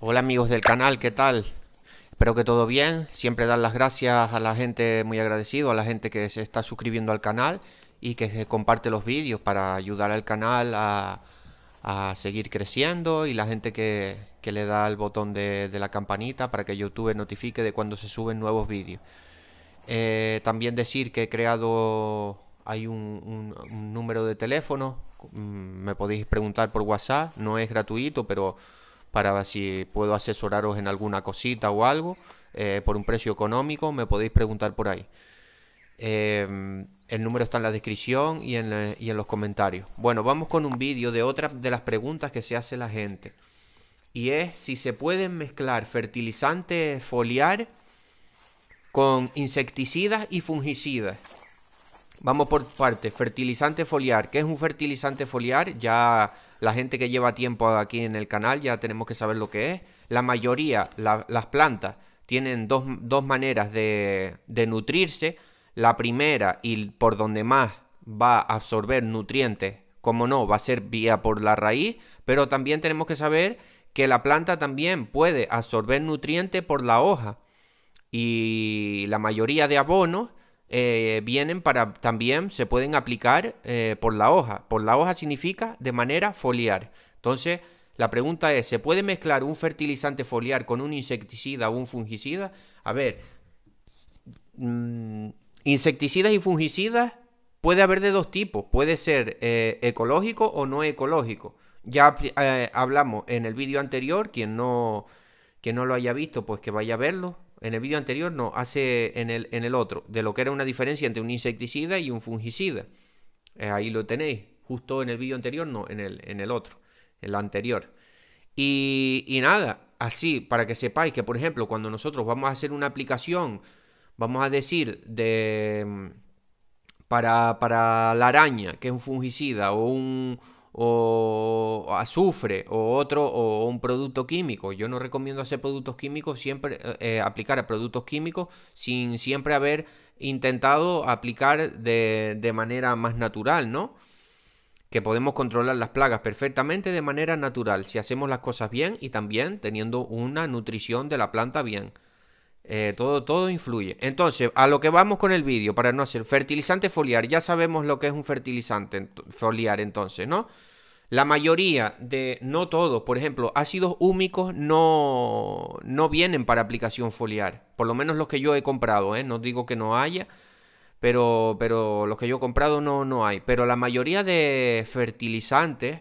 Hola amigos del canal, ¿qué tal? Espero que todo bien. Siempre dar las gracias a la gente, muy agradecido, a la gente que se está suscribiendo al canal y que se comparte los vídeos para ayudar al canal a, seguir creciendo y la gente que, que le da el botón de, la campanita para que YouTube notifique de cuando se suben nuevos vídeos. Eh, también decir que he creado, hay un, un número de teléfono, mm, me podéis preguntar por WhatsApp, no es gratuito, pero para si puedo asesoraros en alguna cosita o algo, eh, por un precio económico, me podéis preguntar por ahí. Em, el número está en la descripción y en, y en los comentarios. Bueno, vamos con un vídeo de otra de las preguntas que se hace la gente. Y es si se pueden mezclar fertilizantes foliar con insecticidas y fungicidas. Vamos por parte, fertilizante foliar. ¿Qué es un fertilizante foliar? Ya la gente que lleva tiempo aquí en el canal ya tenemos que saber lo que es. La mayoría, las plantas, tienen dos, maneras de, de, nutrirse. La primera y por donde más va a absorber nutrientes, como no, va a ser vía por la raíz, pero también tenemos que saber que la planta también puede absorber nutrientes por la hoja. Y la mayoría de abonos eh, vienen para también se pueden aplicar eh, por la hoja. Por la hoja significa de manera foliar. Entonces, la pregunta es, ¿se puede mezclar un fertilizante foliar con un insecticida o un fungicida? A ver, mm, insecticidas y fungicidas puede haber de dos tipos. Puede ser eh, ecológico o no ecológico. Ya hablamos en el vídeo anterior, quien no, quien no lo haya visto, pues que vaya a verlo en el vídeo anterior no, hace en el, en el otro, de lo que era una diferencia entre un insecticida y un fungicida. Eh, ahí lo tenéis, justo en el vídeo anterior, no, en el, en el otro, en el anterior. Y, y nada, así, para que sepáis que, por ejemplo, cuando nosotros vamos a hacer una aplicación, vamos a decir, de mm, para, para la araña, que es un fungicida, o un o azufre o otro o un producto químico. Yo no recomiendo hacer productos químicos siempre eh, eh, aplicar a productos químicos sin siempre haber intentado aplicar de, de manera más natural, ¿no? Que podemos controlar las plagas perfectamente de manera natural si hacemos las cosas bien y también teniendo una nutrición de la planta bien. Eh, todo, todo influye. Entonces, a lo que vamos con el vídeo, para no hacer fertilizante foliar, ya sabemos lo que es un fertilizante foliar entonces, ¿no? La mayoría de, no todos, por ejemplo, ácidos húmicos no, no vienen para aplicación foliar, por lo menos los que yo he comprado, ¿eh? no digo que no haya, pero, pero los que yo he comprado no, no hay. Pero la mayoría de fertilizantes,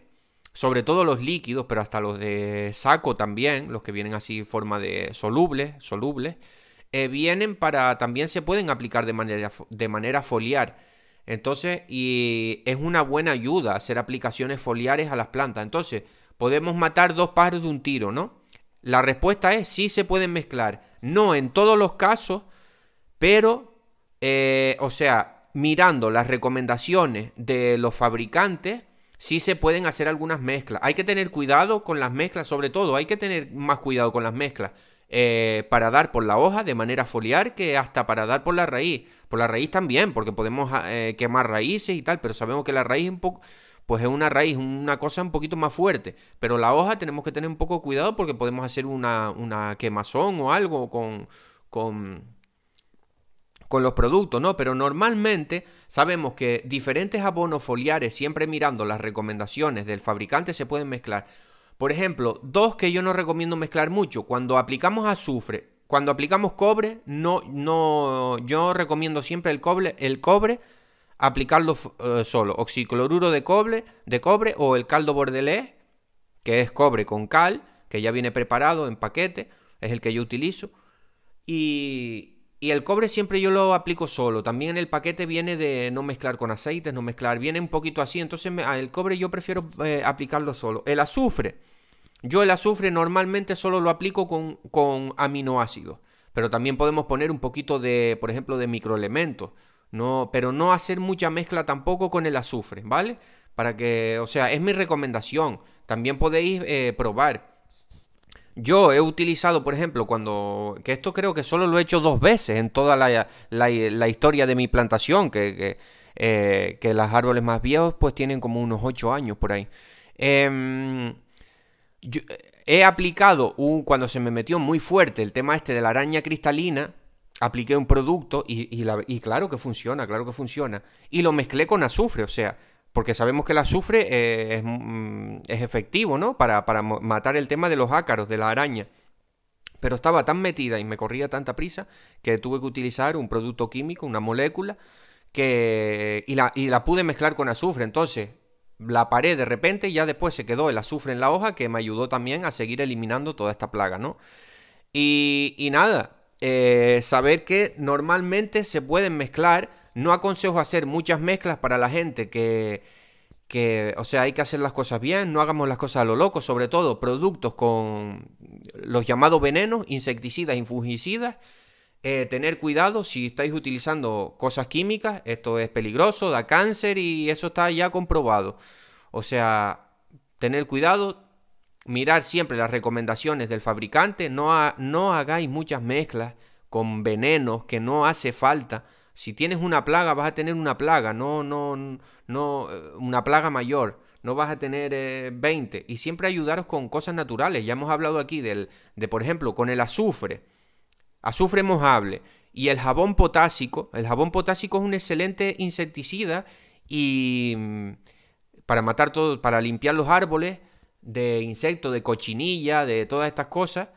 sobre todo los líquidos, pero hasta los de saco también, los que vienen así en forma de solubles, solubles, eh, vienen para, también se pueden aplicar de manera, de manera foliar. Entonces, y es una buena ayuda hacer aplicaciones foliares a las plantas. Entonces, podemos matar dos pájaros de un tiro, ¿no? La respuesta es sí se pueden mezclar. No en todos los casos, pero, eh, o sea, mirando las recomendaciones de los fabricantes, si se pueden hacer algunas mezclas. Hay que tener cuidado con las mezclas, sobre todo, hay que tener más cuidado con las mezclas. Eh, para dar por la hoja de manera foliar que hasta para dar por la raíz. Por la raíz también, porque podemos ah, eh, quemar raíces y tal, pero sabemos que la raíz pues es una raíz, una cosa un poquito más fuerte. Pero la hoja tenemos que tener un poco cuidado porque podemos hacer una, una quemazón o algo con, con, con los productos, ¿no? Pero normalmente sabemos que diferentes abonos foliares, siempre mirando las recomendaciones del fabricante, se pueden mezclar. Por ejemplo, dos que yo no recomiendo mezclar mucho. Cuando aplicamos azufre, cuando aplicamos cobre, no, no, yo recomiendo siempre el cobre, el cobre aplicarlo eh, solo. Oxicloruro de cobre, de cobre o el caldo bordelés, que es cobre con cal, que ya viene preparado en paquete, es el que yo utilizo. Y, y el cobre siempre yo lo aplico solo. También el paquete viene de no mezclar con aceites, no mezclar. Viene un poquito así. Entonces el cobre yo prefiero eh, aplicarlo solo. El azufre. Yo el azufre normalmente solo lo aplico con, con aminoácidos. Pero también podemos poner un poquito de, por ejemplo, de microelementos. No, pero no hacer mucha mezcla tampoco con el azufre, ¿vale? Para que, o sea, es mi recomendación. También podéis eh, probar. Yo he utilizado, por ejemplo, cuando. que esto creo que solo lo he hecho dos veces en toda la, historia de mi plantación, que, que, eh, que, los árboles más viejos pues tienen como unos ocho años por ahí. Em, yo eh, he aplicado un. cuando se me metió muy fuerte el tema este de la araña cristalina, apliqué un producto y, y claro que funciona, claro que funciona. Y lo mezclé con azufre, o sea, porque sabemos que el azufre eh, mm, es, efectivo, ¿no? Para, matar el tema de los ácaros, de la araña. Pero estaba tan metida y me corría tanta prisa que tuve que utilizar un producto químico, una molécula, que, y, la, pude mezclar con azufre. Entonces, la paré de repente y ya después se quedó el azufre en la hoja que me ayudó también a seguir eliminando toda esta plaga, ¿no? Y, nada, eh, saber que normalmente se pueden mezclar no aconsejo hacer muchas mezclas para la gente que, que, o sea, hay que hacer las cosas bien, no hagamos las cosas a lo loco, sobre todo productos con los llamados venenos, insecticidas, infungicidas. Eh, tener cuidado si estáis utilizando cosas químicas, esto es peligroso, da cáncer y eso está ya comprobado. O sea, tener cuidado, mirar siempre las recomendaciones del fabricante, no, no hagáis muchas mezclas con venenos que no hace falta si tienes una plaga, vas a tener una plaga, no, no, no, eh, una plaga mayor. No vas a tener 20. Eh, y siempre ayudaros con cosas naturales. Ya hemos hablado aquí del, de, por ejemplo, con el azufre. Azufre mojable. Y el jabón potásico. El jabón potásico es un excelente insecticida y mm, para matar todo, para limpiar los árboles de insectos, de cochinilla, de todas estas cosas.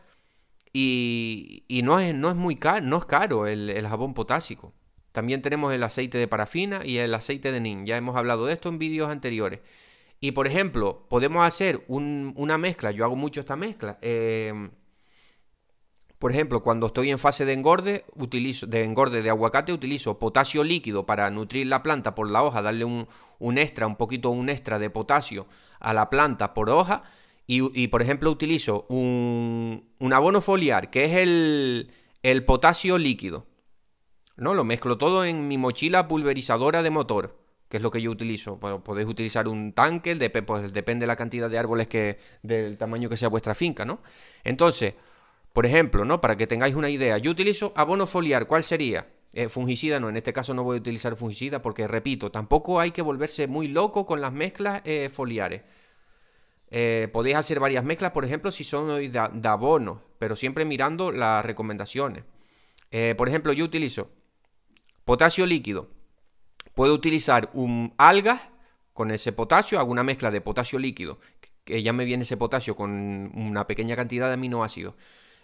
Y, no, es, no es muy caro, no es caro el jabón potásico. También tenemos el aceite de parafina y el aceite de nin. Ya hemos hablado de esto en vídeos anteriores. Y por ejemplo, podemos hacer una mezcla. Yo hago mucho esta mezcla. Eh, por ejemplo, cuando estoy en fase de engorde, utilizo, de engorde de aguacate, utilizo potasio líquido para nutrir la planta por la hoja, darle un, extra, un poquito un extra de potasio a la planta por hoja. Y, por ejemplo, utilizo un, un, abono foliar, que es el, el potasio líquido. No, lo mezclo todo en mi mochila pulverizadora de motor, que es lo que yo utilizo. podéis utilizar un tanque, de, pues, depende de la cantidad de árboles que, del tamaño que sea vuestra finca, ¿no? Entonces, por ejemplo, ¿no? Para que tengáis una idea, yo utilizo abono foliar, ¿cuál sería? Eh, fungicida no, en este caso no voy a utilizar fungicida porque, repito, tampoco hay que volverse muy loco con las mezclas eh, foliares. Eh, podéis hacer varias mezclas, por ejemplo, si son de, de abono, pero siempre mirando las recomendaciones. por ejemplo, yo utilizo Potasio líquido. Puedo utilizar un algas con ese potasio, hago una mezcla de potasio líquido, que ya me viene ese potasio con una pequeña cantidad de aminoácidos.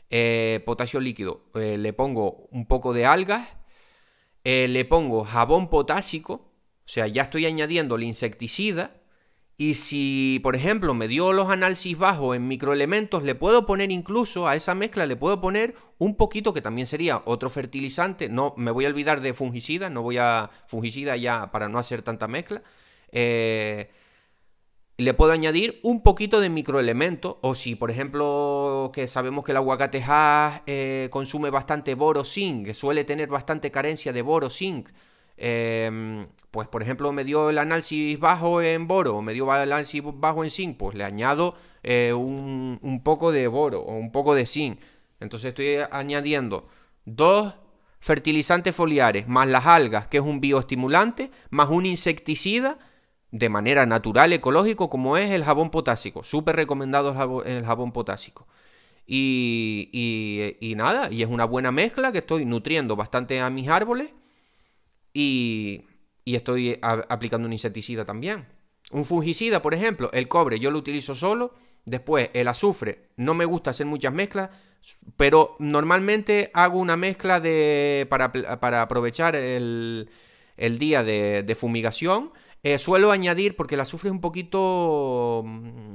Eh, potasio líquido, eh, le pongo un poco de algas, eh, le pongo jabón potásico, o sea, ya estoy añadiendo el insecticida, y si, por ejemplo, me dio los análisis bajos en microelementos, le puedo poner incluso a esa mezcla, le puedo poner un poquito, que también sería otro fertilizante. No, me voy a olvidar de fungicida, no voy a fungicida ya para no hacer tanta mezcla. Eh, le puedo añadir un poquito de microelementos. O si, por ejemplo, que sabemos que el aguacate eh, consume bastante boro zinc, suele tener bastante carencia de boro zinc Em, pues por ejemplo me dio el análisis bajo en boro, me dio el análisis bajo en zinc, pues le añado eh, un, poco de boro o un poco de zinc. Entonces estoy añadiendo dos fertilizantes foliares, más las algas, que es un bioestimulante, más un insecticida de manera natural, ecológico, como es el jabón potásico. Súper recomendado el jabón, el jabón potásico. Y, y, y nada, y es una buena mezcla que estoy nutriendo bastante a mis árboles y, estoy aplicando un insecticida también. Un fungicida, por ejemplo, el cobre yo lo utilizo solo, después el azufre, no me gusta hacer muchas mezclas, pero normalmente hago una mezcla de, para, aprovechar el, día de, fumigación. Eh, suelo añadir, porque el azufre es un poquito... Mm,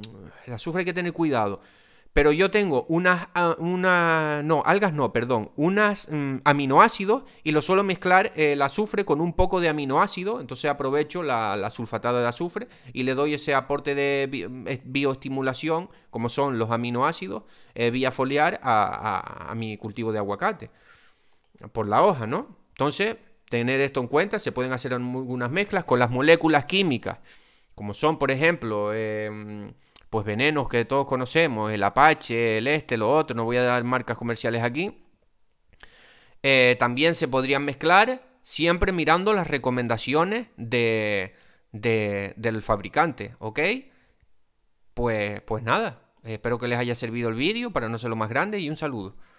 el azufre hay que tener cuidado pero yo tengo unas, ah, una, no, algas no, perdón, unas mm, aminoácidos y lo suelo mezclar eh, el azufre con un poco de aminoácido, entonces aprovecho la, sulfatada de azufre y le doy ese aporte de mm, bioestimulación, como son los aminoácidos, eh, vía foliar a, mi cultivo de aguacate, por la hoja, ¿no? Entonces, tener esto en cuenta, se pueden hacer algunas mezclas con las moléculas químicas, como son, por ejemplo, em, pues venenos que todos conocemos, el Apache, el este, lo otro, no voy a dar marcas comerciales aquí. Eh, también se podrían mezclar siempre mirando las recomendaciones de, de, del fabricante, ¿ok? Pues, pues nada, espero que les haya servido el vídeo para no ser lo más grande y un saludo.